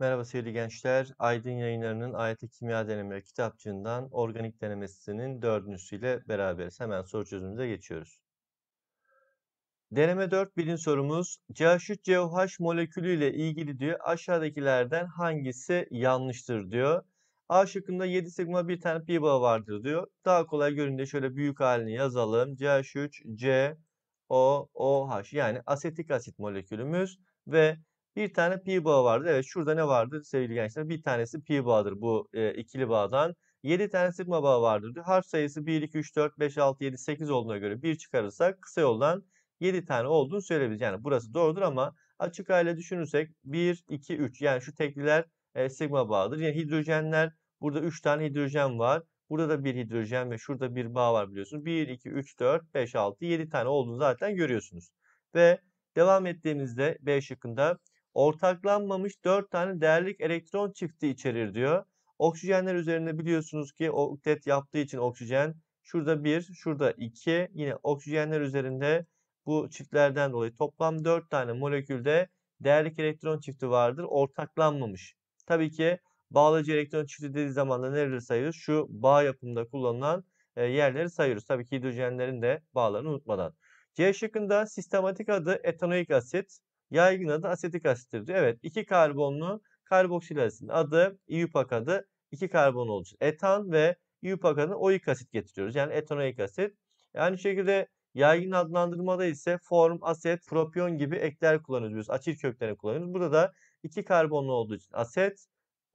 Merhaba sevgili gençler. Aydın Yayınları'nın Ayetli Kimya Denemeleri kitapçığından organik denemesinin dördüncüsüyle beraberiz. Hemen soru çözümüne geçiyoruz. Deneme 4 birinci sorumuz CH3COH molekülü ile ilgili diyor aşağıdakilerden hangisi yanlıştır diyor. A şıkkında 7 sigma bir tane pi bağı vardır diyor. Daha kolay göründe şöyle büyük halini yazalım. CH3COOH yani asetik asit molekülümüz ve bir tane pi bağı vardı. Evet şurada ne vardır sevgili gençler? Bir tanesi pi bağıdır bu e, ikili bağdan. 7 tane sigma bağı vardır. Harf sayısı 1, 2, 3, 4, 5, 6, 7, 8 olduğuna göre 1 çıkarırsak kısa yoldan 7 tane olduğunu söyleyebiliriz. Yani burası doğrudur ama açık hale düşünürsek 1, 2, 3 yani şu tekliler e, sigma bağıdır. Yani hidrojenler burada 3 tane hidrojen var. Burada da bir hidrojen ve şurada bir bağ var biliyorsunuz. 1, 2, 3, 4, 5, 6, 7 tane olduğunu zaten görüyorsunuz. Ve devam ettiğimizde B şıkkında ortaklanmamış 4 tane değerlik elektron çifti içerir diyor. Oksijenler üzerinde biliyorsunuz ki oktet yaptığı için oksijen şurada 1, şurada 2 yine oksijenler üzerinde bu çiftlerden dolayı toplam 4 tane molekülde değerlik elektron çifti vardır. Ortaklanmamış. Tabii ki bağlayıcı elektron çifti dediği zaman da nereleri sayıyoruz? Şu bağ yapımında kullanılan e, yerleri sayıyoruz. Tabii ki hidrojenlerin de bağlarını unutmadan. C şıkkında sistematik adı etanoik asit. Yaygın adı asetik asittir diyor. Evet iki karbonlu karboksil asitin adı IUPAC adı iki karbon olacak. etan ve IUPAC adını oik asit getiriyoruz. Yani etanoik asit. Yani şekilde yaygın adlandırmada ise form, aset, propiyon gibi ekler kullanıyoruz. Biz açık köklerini kullanıyoruz. Burada da iki karbonlu olduğu için aset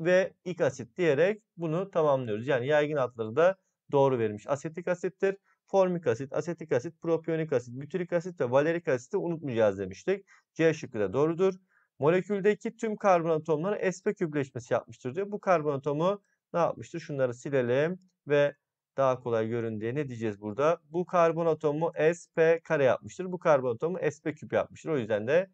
ve ik asit diyerek bunu tamamlıyoruz. Yani yaygın adları da doğru verilmiş. Asetik asittir formik asit, asetik asit, propiyonik asit, butirik asit ve valerik asiti unutmayacağız demiştik. C şıkkı da doğrudur. Moleküldeki tüm karbon atomları sp kübleşmesi yapmıştır diyor. Bu karbon atomu ne yapmıştır? Şunları silelim ve daha kolay görün diye ne diyeceğiz burada? Bu karbon atomu sp kare yapmıştır. Bu karbon atomu sp küp yapmıştır. O yüzden de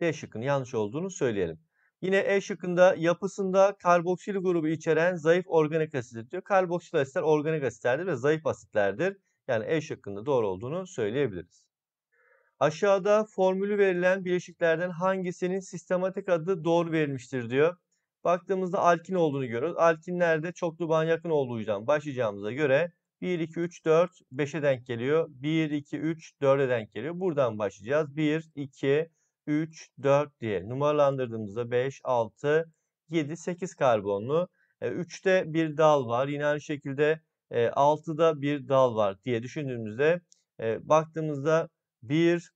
D şıkkın yanlış olduğunu söyleyelim. Yine E şıkkında yapısında karboksil grubu içeren zayıf organik asit diyor. Karboksil asitler organik asitlerdir ve zayıf asitlerdir. Yani E şıkkında doğru olduğunu söyleyebiliriz. Aşağıda formülü verilen bileşiklerden hangisinin sistematik adı doğru verilmiştir diyor. Baktığımızda alkin olduğunu görüyoruz. Alkinlerde çoklu bağın yakın olduğu yüzden başlayacağımıza göre 1, 2, 3, 4, 5'e denk geliyor. 1, 2, 3, 4'e denk geliyor. Buradan başlayacağız. 1, 2, 3, 4 diye numaralandırdığımızda 5, 6, 7, 8 karbonlu. 3'te e, bir dal var. Yine aynı şekilde 6'da bir dal var diye düşündüğümüzde e, baktığımızda 1,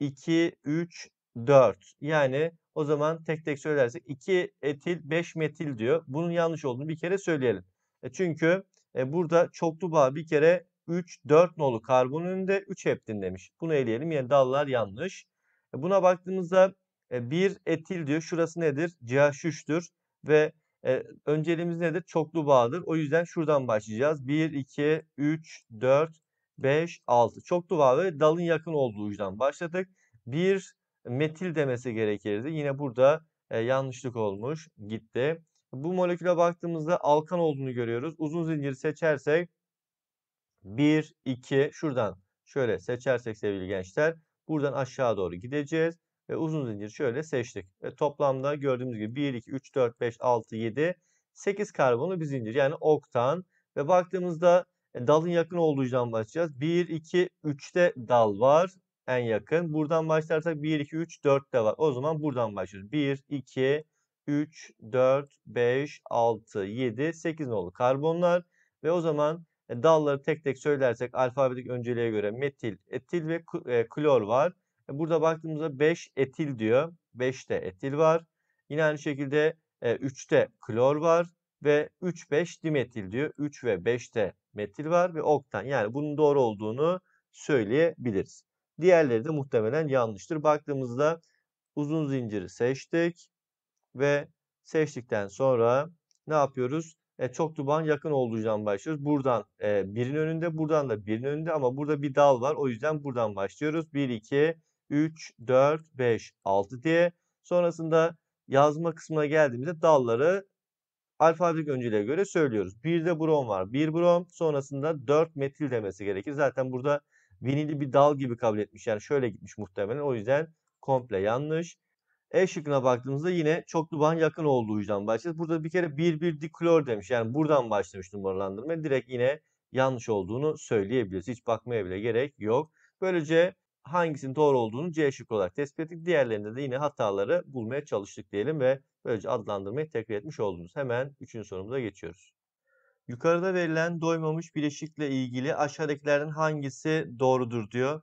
2, 3, 4. Yani o zaman tek tek söylersek 2 etil 5 metil diyor. Bunun yanlış olduğunu bir kere söyleyelim. E, çünkü e, burada çoklu bağ bir kere 3, 4 nolu karbon önünde 3 heptin demiş. Bunu eleyelim. Yani dallar yanlış. E, buna baktığımızda 1 e, etil diyor. Şurası nedir? CH3'tür ve e, önceliğimiz nedir? Çoklu bağdır. O yüzden şuradan başlayacağız. 1, 2, 3, 4, 5, 6. Çoklu bağ ve dalın yakın olduğu yüzden başladık. 1 metil demesi gerekirdi. Yine burada e, yanlışlık olmuş. Gitti. Bu moleküle baktığımızda alkan olduğunu görüyoruz. Uzun zinciri seçersek 1, 2 şuradan şöyle seçersek sevgili gençler buradan aşağı doğru gideceğiz ve uzun zincir şöyle seçtik. Ve toplamda gördüğümüz gibi 1, 2, 3, 4, 5, 6, 7, 8 karbonlu bir zincir. Yani oktan ve baktığımızda e, dalın yakın olduğu yüzden başlayacağız. 1, 2, 3'te dal var en yakın. Buradan başlarsak 1, 2, 3, 4 de var. O zaman buradan başlıyoruz. 1, 2, 3, 4, 5, 6, 7, 8 nolu karbonlar. Ve o zaman e, dalları tek tek söylersek alfabetik önceliğe göre metil, etil ve e, klor var. E, burada baktığımızda 5 etil diyor. 5'te etil var. Yine aynı şekilde 3'te e, klor var ve 3-5 dimetil diyor. 3 ve 5'te metil var ve oktan. Yani bunun doğru olduğunu söyleyebiliriz. Diğerleri de muhtemelen yanlıştır. Baktığımızda uzun zinciri seçtik ve seçtikten sonra ne yapıyoruz? E, çok duban yakın olduğundan başlıyoruz. Buradan e, birinin önünde, buradan da birin önünde ama burada bir dal var. O yüzden buradan başlıyoruz. 1, 2, 3, 4, 5, 6 diye. Sonrasında yazma kısmına geldiğimizde dalları alfabetik önceliğe göre söylüyoruz. 1'de brom var. 1 brom sonrasında 4 metil demesi gerekir. Zaten burada vinili bir dal gibi kabul etmiş. Yani şöyle gitmiş muhtemelen. O yüzden komple yanlış. E şıkkına baktığımızda yine çoklu bağın yakın olduğu yüzden başlıyoruz. Burada bir kere 1 1 diklor demiş. Yani buradan başlamış numaralandırma. Direkt yine yanlış olduğunu söyleyebiliriz. Hiç bakmaya bile gerek yok. Böylece hangisinin doğru olduğunu C şıkkı olarak tespit ettik. Diğerlerinde de yine hataları bulmaya çalıştık diyelim ve böylece adlandırmayı tekrar etmiş oldunuz. Hemen 3. sorumuza geçiyoruz. Yukarıda verilen doymamış bileşikle ilgili aşağıdakilerden hangisi doğrudur diyor.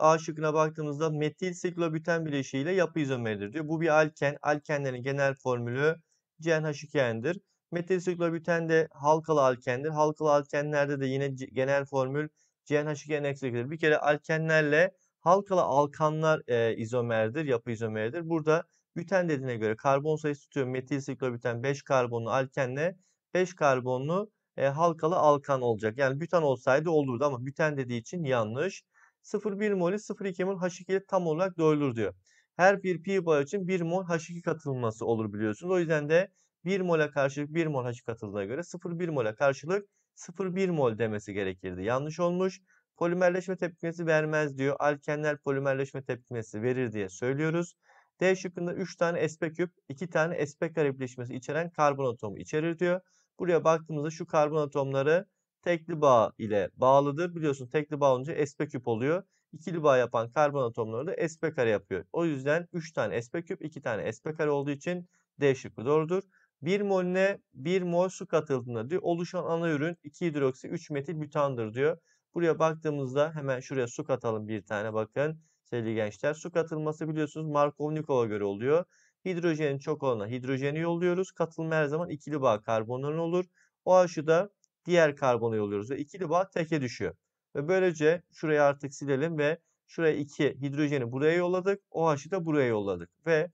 A şıkkına baktığımızda metil siklobüten bileşiğiyle yapı izomeridir diyor. Bu bir alken. Alkenlerin genel formülü CnH2n'dir. Metil siklobüten de halkalı alkendir. Halkalı alkenlerde de yine genel formül CnH2n-dir. Bir kere alkenlerle Halkalı alkanlar e, izomerdir, yapı izomeridir. Burada büten dediğine göre karbon sayısı tutuyor. Metil siklobüten 5 karbonlu alkenle 5 karbonlu e, halkalı alkan olacak. Yani bütan olsaydı olurdu ama büten dediği için yanlış. 0,1 molü 0,2 mol H2 tam olarak doyulur diyor. Her bir pi boy için 1 mol H2 katılması olur biliyorsunuz. O yüzden de 1 mola karşılık 1 mol H2 katıldığına göre 0,1 mola karşılık 0,1 mol demesi gerekirdi. Yanlış olmuş polimerleşme tepkimesi vermez diyor. Alkenler polimerleşme tepkimesi verir diye söylüyoruz. D şıkkında 3 tane sp küp, 2 tane sp kare bileşmesi içeren karbon atomu içerir diyor. Buraya baktığımızda şu karbon atomları tekli bağ ile bağlıdır. Biliyorsun tekli bağ olunca sp küp oluyor. İkili bağ yapan karbon atomları da sp kare yapıyor. O yüzden 3 tane sp küp, 2 tane sp kare olduğu için D şıkkı doğrudur. 1 molüne 1 mol su katıldığında diyor oluşan ana ürün 2 hidroksi 3 metil butandır diyor. Buraya baktığımızda hemen şuraya su katalım bir tane bakın. Sevgili gençler su katılması biliyorsunuz Markovnikov'a göre oluyor. Hidrojenin çok olana hidrojeni yolluyoruz. Katılma her zaman ikili bağ karbonların olur. o da diğer karbonu yolluyoruz ve ikili bağ teke düşüyor. Ve böylece şurayı artık silelim ve şuraya iki hidrojeni buraya yolladık. o da buraya yolladık. Ve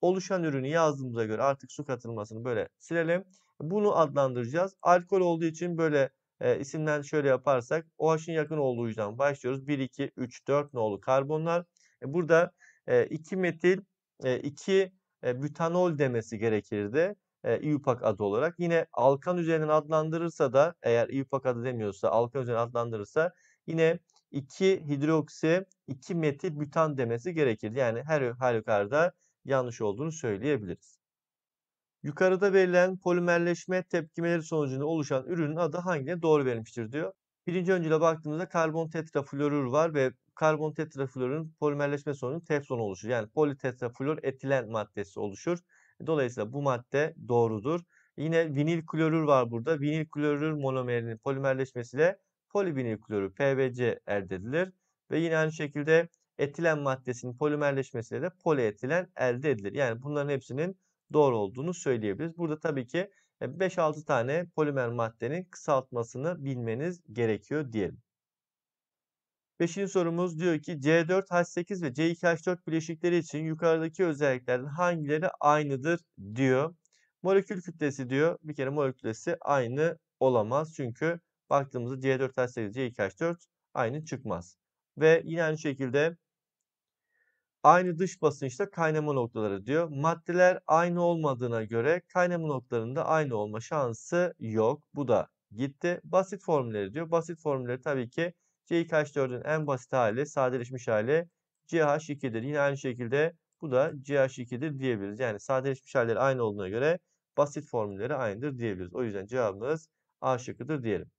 oluşan ürünü yazdığımıza göre artık su katılmasını böyle silelim. Bunu adlandıracağız. Alkol olduğu için böyle e, isimden şöyle yaparsak OH'ın yakın olduğu yüzden başlıyoruz. 1, 2, 3, 4 nolu karbonlar. E, burada e, metil, e, 2 e, butanol demesi gerekirdi. E, IUPAC adı olarak. Yine alkan üzerinden adlandırırsa da eğer IUPAC adı demiyorsa alkan üzerinden adlandırırsa yine 2 hidroksi 2 metil butan demesi gerekirdi. Yani her halükarda yanlış olduğunu söyleyebiliriz. Yukarıda verilen polimerleşme tepkimeleri sonucunda oluşan ürünün adı hangilerine doğru verilmiştir diyor. Birinci öncüle baktığımızda karbon tetraflorür var ve karbon tetraflorürün polimerleşme sonucu teflon oluşur. Yani politetraflor etilen maddesi oluşur. Dolayısıyla bu madde doğrudur. Yine vinil klorür var burada. Vinil klorür monomerinin polimerleşmesiyle polivinil klorür PVC elde edilir. Ve yine aynı şekilde etilen maddesinin polimerleşmesiyle de polietilen elde edilir. Yani bunların hepsinin doğru olduğunu söyleyebiliriz. Burada tabii ki 5-6 e, tane polimer maddenin kısaltmasını bilmeniz gerekiyor diyelim. Beşinci sorumuz diyor ki C4H8 ve C2H4 bileşikleri için yukarıdaki özelliklerin hangileri aynıdır diyor. Molekül kütlesi diyor. Bir kere molekül kütlesi aynı olamaz. Çünkü baktığımızda C4H8, C2H4 aynı çıkmaz. Ve yine aynı şekilde aynı dış basınçta kaynama noktaları diyor. Maddeler aynı olmadığına göre kaynama noktalarında aynı olma şansı yok. Bu da gitti. Basit formülleri diyor. Basit formülleri tabii ki CH4'ün en basit hali, sadeleşmiş hali CH2'dir. Yine aynı şekilde bu da CH2'dir diyebiliriz. Yani sadeleşmiş halleri aynı olduğuna göre basit formülleri aynıdır diyebiliriz. O yüzden cevabımız A şıkkıdır diyelim.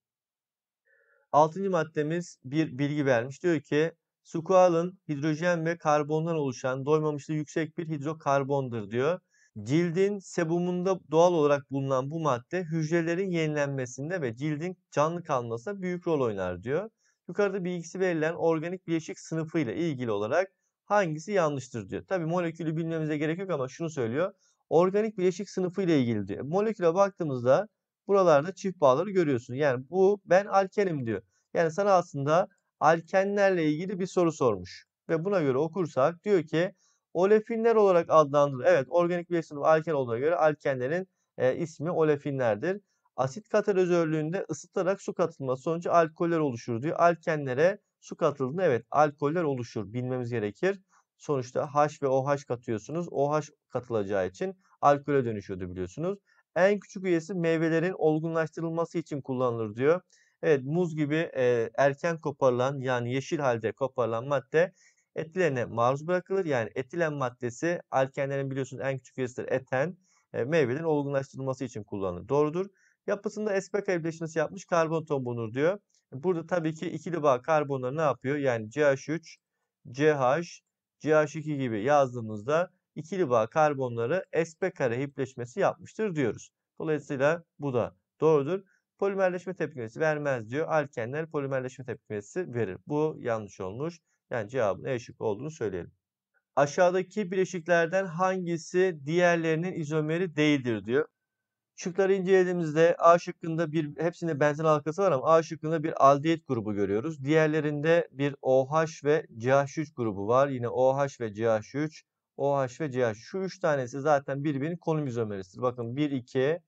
Altıncı maddemiz bir bilgi vermiş. Diyor ki Sukualın hidrojen ve karbondan oluşan doymamışlığı yüksek bir hidrokarbondur diyor. Cildin sebumunda doğal olarak bulunan bu madde hücrelerin yenilenmesinde ve cildin canlı kalmasında büyük rol oynar diyor. Yukarıda bilgisi verilen organik bileşik sınıfı ile ilgili olarak hangisi yanlıştır diyor. Tabi molekülü bilmemize gerek yok ama şunu söylüyor. Organik bileşik sınıfı ile ilgili diyor. Moleküle baktığımızda buralarda çift bağları görüyorsun. Yani bu ben alkenim diyor. Yani sana aslında alkenlerle ilgili bir soru sormuş. Ve buna göre okursak diyor ki olefinler olarak adlandırılır. Evet organik bir sınıf alken olduğuna göre alkenlerin e, ismi olefinlerdir. Asit katalizörlüğünde ısıtarak su katılması sonucu alkoller oluşur diyor. Alkenlere su katıldığında evet alkoller oluşur bilmemiz gerekir. Sonuçta H ve OH katıyorsunuz. OH katılacağı için alkole dönüşüyordu biliyorsunuz. En küçük üyesi meyvelerin olgunlaştırılması için kullanılır diyor. Evet muz gibi e, erken koparılan yani yeşil halde koparılan madde etilene maruz bırakılır. Yani etilen maddesi alkenlerin biliyorsunuz en küçük üyesidir eten e, meyvelerin olgunlaştırılması için kullanılır. Doğrudur. Yapısında SPK bileşmesi yapmış karbon ton bulunur diyor. Burada tabii ki ikili bağ karbonları ne yapıyor? Yani CH3, CH, CH2 gibi yazdığımızda ikili bağ karbonları sp kare hipleşmesi yapmıştır diyoruz. Dolayısıyla bu da doğrudur. Polimerleşme tepkimesi vermez diyor. Alkenler polimerleşme tepkimesi verir. Bu yanlış olmuş. Yani cevabın E şıkkı olduğunu söyleyelim. Aşağıdaki bileşiklerden hangisi diğerlerinin izomeri değildir diyor. Şıkları incelediğimizde A şıkkında bir hepsinde benzen halkası var ama A şıkkında bir aldehit grubu görüyoruz. Diğerlerinde bir OH ve CH3 grubu var. Yine OH ve CH3, OH ve CH. Şu üç tanesi zaten birbirinin konum izomerisidir. Bakın 1, 2,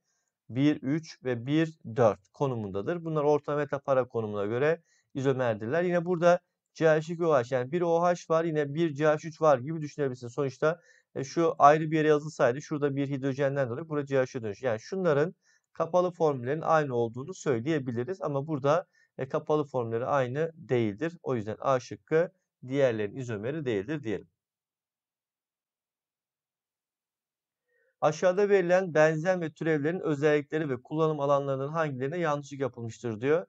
1, 3 ve 1, 4 konumundadır. Bunlar orta metapara konumuna göre izomerdirler. Yine burada CH2OH yani bir OH var yine bir CH3 var gibi düşünebilirsiniz. Sonuçta e, şu ayrı bir yere yazılsaydı şurada bir hidrojenden dolayı burada CH'e dönüş. Yani şunların kapalı formüllerin aynı olduğunu söyleyebiliriz ama burada e, kapalı formülleri aynı değildir. O yüzden A şıkkı diğerlerin izomeri değildir diyelim. Aşağıda verilen benzen ve türevlerin özellikleri ve kullanım alanlarının hangilerine yanlışlık yapılmıştır diyor.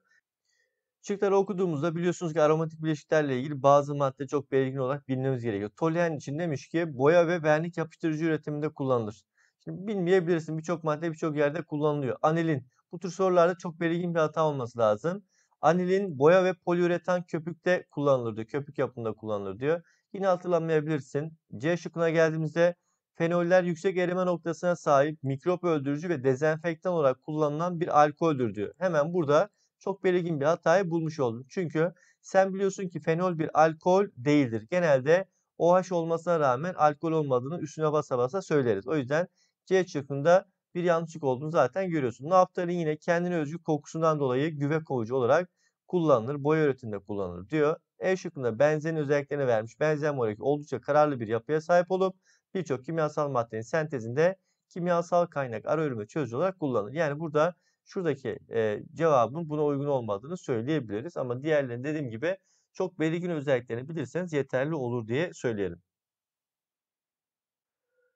Şıkları okuduğumuzda biliyorsunuz ki aromatik bileşiklerle ilgili bazı madde çok belirgin olarak bilmemiz gerekiyor. Toluen için demiş ki boya ve vernik yapıştırıcı üretiminde kullanılır. Şimdi bilmeyebilirsin birçok madde birçok yerde kullanılıyor. Anilin bu tür sorularda çok belirgin bir hata olması lazım. Anilin boya ve poliüretan köpükte kullanılır diyor. Köpük yapımında kullanılır diyor. Yine hatırlamayabilirsin. C şıkkına geldiğimizde fenoller yüksek erime noktasına sahip mikrop öldürücü ve dezenfektan olarak kullanılan bir alkoldür diyor. Hemen burada çok belirgin bir hatayı bulmuş oldum. Çünkü sen biliyorsun ki fenol bir alkol değildir. Genelde OH olmasına rağmen alkol olmadığını üstüne basa basa söyleriz. O yüzden C şıkkında bir yanlışlık olduğunu zaten görüyorsun. Naftalin yine kendine özgü kokusundan dolayı güve kovucu olarak kullanılır. Boya üretiminde kullanılır diyor. E şıkkında benzenin özelliklerini vermiş. Benzen molekülü oldukça kararlı bir yapıya sahip olup birçok kimyasal maddenin sentezinde kimyasal kaynak ara ölümü çözücü olarak kullanılır. Yani burada şuradaki e, cevabın buna uygun olmadığını söyleyebiliriz. Ama diğerlerini dediğim gibi çok belirgin özelliklerini bilirseniz yeterli olur diye söyleyelim.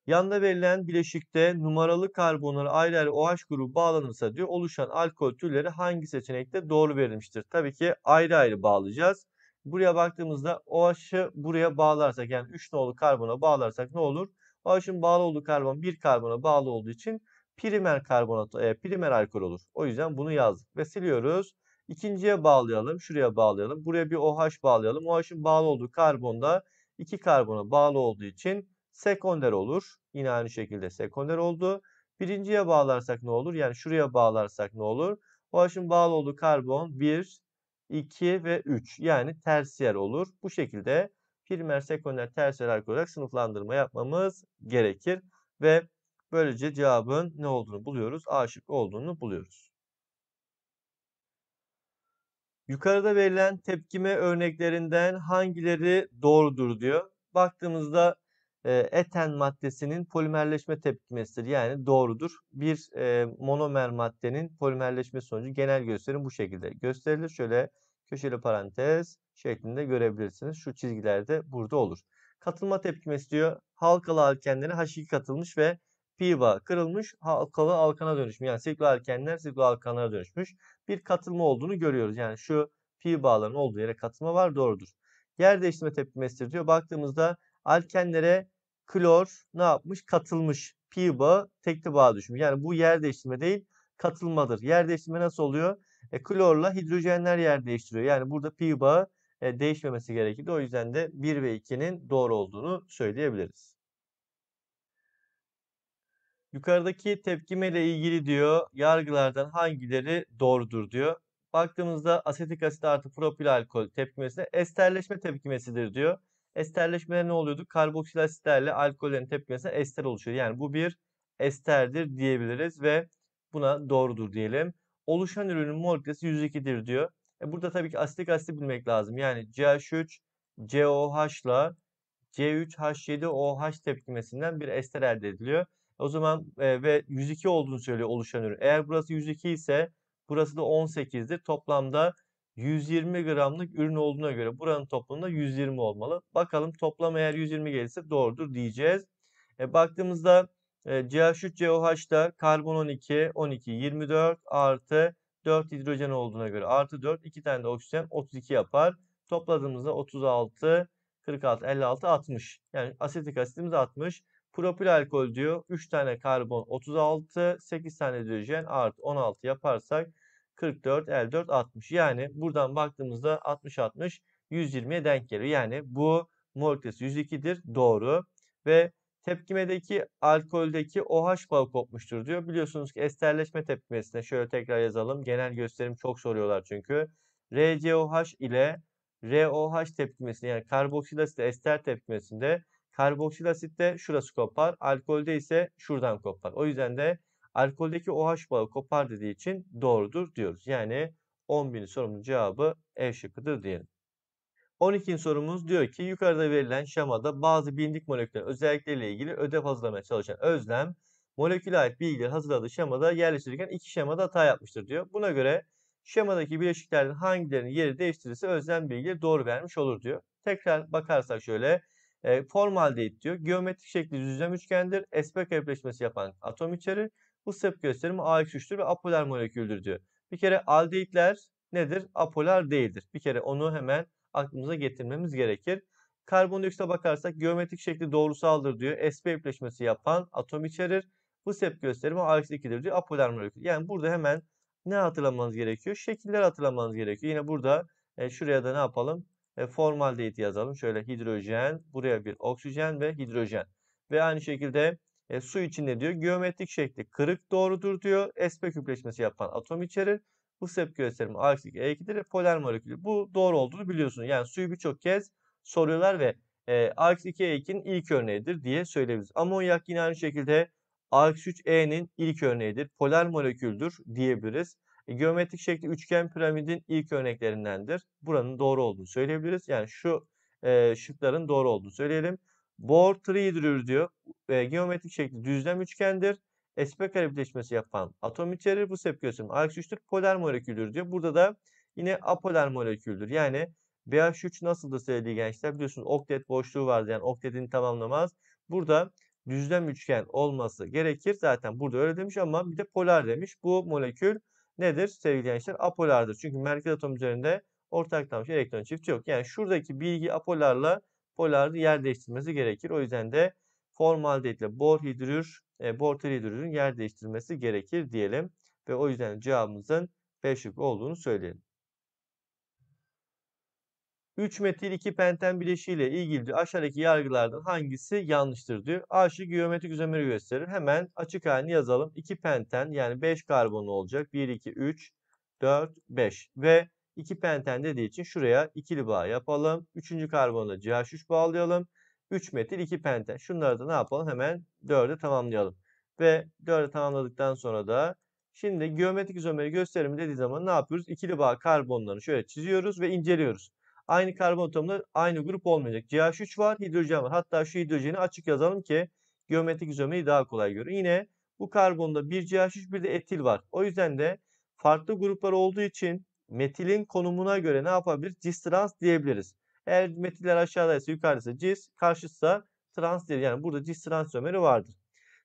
Yanda verilen bileşikte numaralı karbonlara ayrı ayrı OH grubu bağlanırsa diyor oluşan alkol türleri hangi seçenekte doğru verilmiştir? Tabii ki ayrı ayrı bağlayacağız. Buraya baktığımızda OH'ı buraya bağlarsak yani 3 nolu karbona bağlarsak ne olur? OH'ın bağlı olduğu karbon bir karbona bağlı olduğu için primer karbonat, e, primer alkol olur. O yüzden bunu yazdık ve siliyoruz. İkinciye bağlayalım. Şuraya bağlayalım. Buraya bir OH bağlayalım. OH'ın bağlı olduğu karbon da iki karbona bağlı olduğu için sekonder olur. Yine aynı şekilde sekonder oldu. Birinciye bağlarsak ne olur? Yani şuraya bağlarsak ne olur? OH'ın bağlı olduğu karbon 1, 2 ve 3 yani tersiyer olur. Bu şekilde primer, sekonder, tersiyer harika olarak sınıflandırma yapmamız gerekir. Ve böylece cevabın ne olduğunu buluyoruz. A şıkkı olduğunu buluyoruz. Yukarıda verilen tepkime örneklerinden hangileri doğrudur diyor. Baktığımızda e, eten maddesinin polimerleşme tepkimesidir. Yani doğrudur. Bir e, monomer maddenin polimerleşme sonucu genel gösterim bu şekilde gösterilir. Şöyle köşeli parantez şeklinde görebilirsiniz. Şu çizgilerde burada olur. Katılma tepkimesi diyor. Halkalı alkenlere H2 katılmış ve pi bağ kırılmış. Halkalı alkana dönüşmüş. Yani siklo alkenler siklo alkanlara dönüşmüş. Bir katılma olduğunu görüyoruz. Yani şu pi bağların olduğu yere katılma var doğrudur. Yer değiştirme tepkimesidir diyor. Baktığımızda alkenlere klor ne yapmış? Katılmış. Pi bağı tekli bağa düşmüş. Yani bu yer değiştirme değil katılmadır. Yer değiştirme nasıl oluyor? E, klorla hidrojenler yer değiştiriyor. Yani burada pi bağı e, değişmemesi gerekirdi. O yüzden de 1 ve 2'nin doğru olduğunu söyleyebiliriz. Yukarıdaki tepkime ile ilgili diyor yargılardan hangileri doğrudur diyor. Baktığımızda asetik asit artı propil alkol tepkimesi esterleşme tepkimesidir diyor. Esterleşmeler ne oluyordu? Karboksil asitlerle alkollerin tepkimesinden ester oluşuyor. Yani bu bir esterdir diyebiliriz ve buna doğrudur diyelim. Oluşan ürünün mol kütlesi 102'dir diyor. E burada tabii ki asitik asit bilmek lazım. Yani CH3 COH'la C3H7OH tepkimesinden bir ester elde ediliyor. O zaman e, ve 102 olduğunu söylüyor oluşan ürün. Eğer burası 102 ise burası da 18'dir. Toplamda 120 gramlık ürün olduğuna göre buranın toplamında 120 olmalı. Bakalım toplam eğer 120 gelirse doğrudur diyeceğiz. E, baktığımızda e, CH3COH'da karbon 12, 12, 24 artı 4 hidrojen olduğuna göre artı 4, 2 tane de oksijen 32 yapar. Topladığımızda 36, 46, 56, 60. Yani asetik asitimiz 60. Propil alkol diyor 3 tane karbon 36, 8 tane hidrojen artı 16 yaparsak 44, 54, 60. Yani buradan baktığımızda 60, 60, 120'ye denk geliyor. Yani bu mol kütlesi 102'dir. Doğru. Ve tepkimedeki alkoldeki OH bağı kopmuştur diyor. Biliyorsunuz ki esterleşme tepkimesine şöyle tekrar yazalım. Genel gösterim çok soruyorlar çünkü. RCOH ile ROH tepkimesinde yani karboksil asitle ester tepkimesinde karboksil de şurası kopar. Alkolde ise şuradan kopar. O yüzden de alkoldeki OH bağı kopar dediği için doğrudur diyoruz. Yani 11. sorumuzun cevabı E şıkkıdır diyelim. 12. sorumuz diyor ki yukarıda verilen şemada bazı bilindik moleküllerin özellikleriyle ilgili ödev hazırlamaya çalışan Özlem moleküle ait bilgileri hazırladığı şemada yerleştirirken iki şemada hata yapmıştır diyor. Buna göre şemadaki bileşiklerin hangilerinin yeri değiştirirse Özlem bilgileri doğru vermiş olur diyor. Tekrar bakarsak şöyle e, formaldehit diyor. Geometrik şekli düzlem üçgendir. SP kayıpleşmesi yapan atom içerir. Bu sıvı gösterimi AX3'tür ve apolar moleküldür diyor. Bir kere aldehitler nedir? Apolar değildir. Bir kere onu hemen aklımıza getirmemiz gerekir. Karbondioksit bakarsak geometrik şekli doğrusaldır diyor. SP ipleşmesi yapan atom içerir. Bu sep gösterimi AX2'dir diyor. Apolar molekül. Yani burada hemen ne hatırlamanız gerekiyor? Şekiller hatırlamanız gerekiyor. Yine burada e, şuraya da ne yapalım? E, formaldehit yazalım. Şöyle hidrojen, buraya bir oksijen ve hidrojen. Ve aynı şekilde e, su içinde diyor geometrik şekli kırık doğrudur diyor. SP küpleşmesi yapan atom içerir. Bu sebep gösterimi aksilik E2'dir. Polar molekülü. Bu doğru olduğunu biliyorsunuz. Yani suyu birçok kez soruyorlar ve e, aksilik E2'nin ilk örneğidir diye söyleyebiliriz. Amonyak yine aynı şekilde AX3E'nin ilk örneğidir. Polar moleküldür diyebiliriz. E, geometrik şekli üçgen piramidin ilk örneklerindendir. Buranın doğru olduğunu söyleyebiliriz. Yani şu e, şıkların doğru olduğunu söyleyelim. Bor tri'dir diyor. E, geometrik şekli düzlem üçgendir. SP kare yapan atom içerir. Bu sepküresinin AX3'tür. Polar moleküldür diyor. Burada da yine apolar moleküldür. Yani BH3 nasıldı sevgili gençler? Biliyorsunuz oktet boşluğu vardı. Yani oktetini tamamlamaz. Burada düzlem üçgen olması gerekir. Zaten burada öyle demiş ama bir de polar demiş. Bu molekül nedir sevgili gençler? Apolardır. Çünkü merkez atom üzerinde ortaklanmış şey, elektron çifti yok. Yani şuradaki bilgi apolarla polar yer değiştirmesi gerekir. O yüzden de formaldehitle bor hidrür, e, bortel hidrürün yer değiştirmesi gerekir diyelim. Ve o yüzden cevabımızın B şıkkı olduğunu söyleyelim. 3 metil 2 penten bileşiğiyle ilgili aşağıdaki yargılardan hangisi yanlıştır diyor. A şık geometrik üzemleri gösterir. Hemen açık halini yazalım. 2 penten yani 5 karbon olacak. 1, 2, 3, 4, 5 ve 2 penten dediği için şuraya ikili bağ yapalım. 3. karbonla da CH3 bağlayalım. 3 metil 2 penten. Şunları da ne yapalım? Hemen 4'e tamamlayalım. Ve 4'e tamamladıktan sonra da şimdi geometrik izomeri gösterimi dediği zaman ne yapıyoruz? İkili bağ karbonlarını şöyle çiziyoruz ve inceliyoruz. Aynı karbon atomları aynı grup olmayacak. CH3 var, hidrojen var. Hatta şu hidrojeni açık yazalım ki geometrik izomeri daha kolay görün. Yine bu karbonda bir CH3 bir de etil var. O yüzden de farklı gruplar olduğu için metilin konumuna göre ne yapabilir? Cis trans diyebiliriz. Eğer metiller aşağıdaysa yukarıdaysa cis, karşıtsa trans diye. Yani burada cis trans ömeri vardır.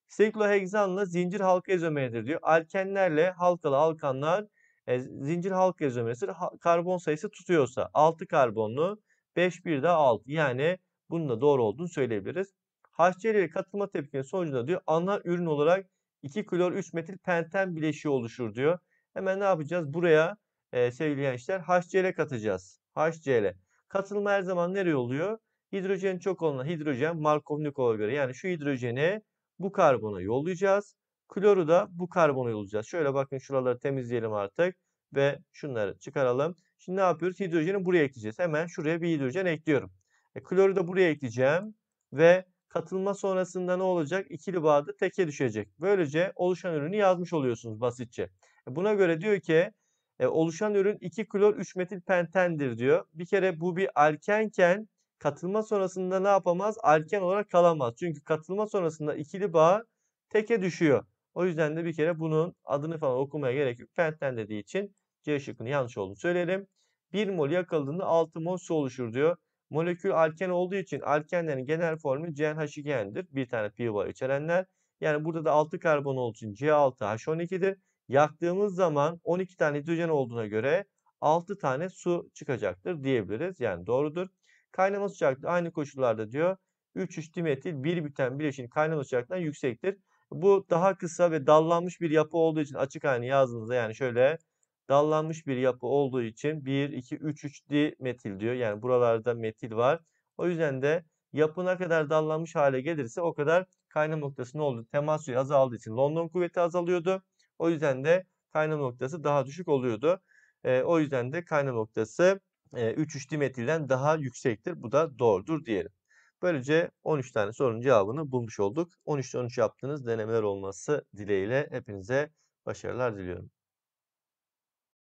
Sikloheksanla zincir halka izomeridir diyor. Alkenlerle halkalı alkanlar e, zincir halka izomeridir. Ha, karbon sayısı tutuyorsa 6 karbonlu 5 bir de 6. Yani bunun da doğru olduğunu söyleyebiliriz. HCl katılma tepkinin sonucunda diyor ana ürün olarak 2 klor 3 metil penten bileşiği oluşur diyor. Hemen ne yapacağız? Buraya e, sevgili gençler HCl katacağız. HCl. Katılma her zaman nereye oluyor? Hidrojen çok olan hidrojen Markovnikov'a göre yani şu hidrojeni bu karbona yollayacağız. Kloru da bu karbona yollayacağız. Şöyle bakın şuraları temizleyelim artık ve şunları çıkaralım. Şimdi ne yapıyoruz? Hidrojeni buraya ekleyeceğiz. Hemen şuraya bir hidrojen ekliyorum. E, kloru da buraya ekleyeceğim ve katılma sonrasında ne olacak? İkili bağda teke düşecek. Böylece oluşan ürünü yazmış oluyorsunuz basitçe. E, buna göre diyor ki e, oluşan ürün 2 klor 3 metil pentendir diyor. Bir kere bu bir alkenken katılma sonrasında ne yapamaz? Alken olarak kalamaz. Çünkü katılma sonrasında ikili bağ teke düşüyor. O yüzden de bir kere bunun adını falan okumaya gerek yok. Penten dediği için C şıkkının yanlış olduğunu söyleyelim. 1 mol yakıldığında 6 mol su oluşur diyor. Molekül alken olduğu için alkenlerin genel formülü CnH2n'dir. Bir tane pi bağ içerenler. Yani burada da 6 karbon olduğu için C6H12'dir yaktığımız zaman 12 tane hidrojen olduğuna göre 6 tane su çıkacaktır diyebiliriz. Yani doğrudur. Kaynama sıcaklığı aynı koşullarda diyor 3 dimetil 1 büten bileşiğin kaynama sıcaklığından yüksektir. Bu daha kısa ve dallanmış bir yapı olduğu için açık halini yazdığınızda yani şöyle dallanmış bir yapı olduğu için 1, 2, 3, 3 di metil diyor. Yani buralarda metil var. O yüzden de yapı ne kadar dallanmış hale gelirse o kadar kaynama noktası ne oldu? Temas suyu azaldığı için London kuvveti azalıyordu. O yüzden de kaynama noktası daha düşük oluyordu. E, o yüzden de kaynama noktası e, 3,3 dimetilden daha yüksektir. Bu da doğrudur diyelim. Böylece 13 tane sorunun cevabını bulmuş olduk. 13'te 13 yaptığınız denemeler olması dileğiyle hepinize başarılar diliyorum.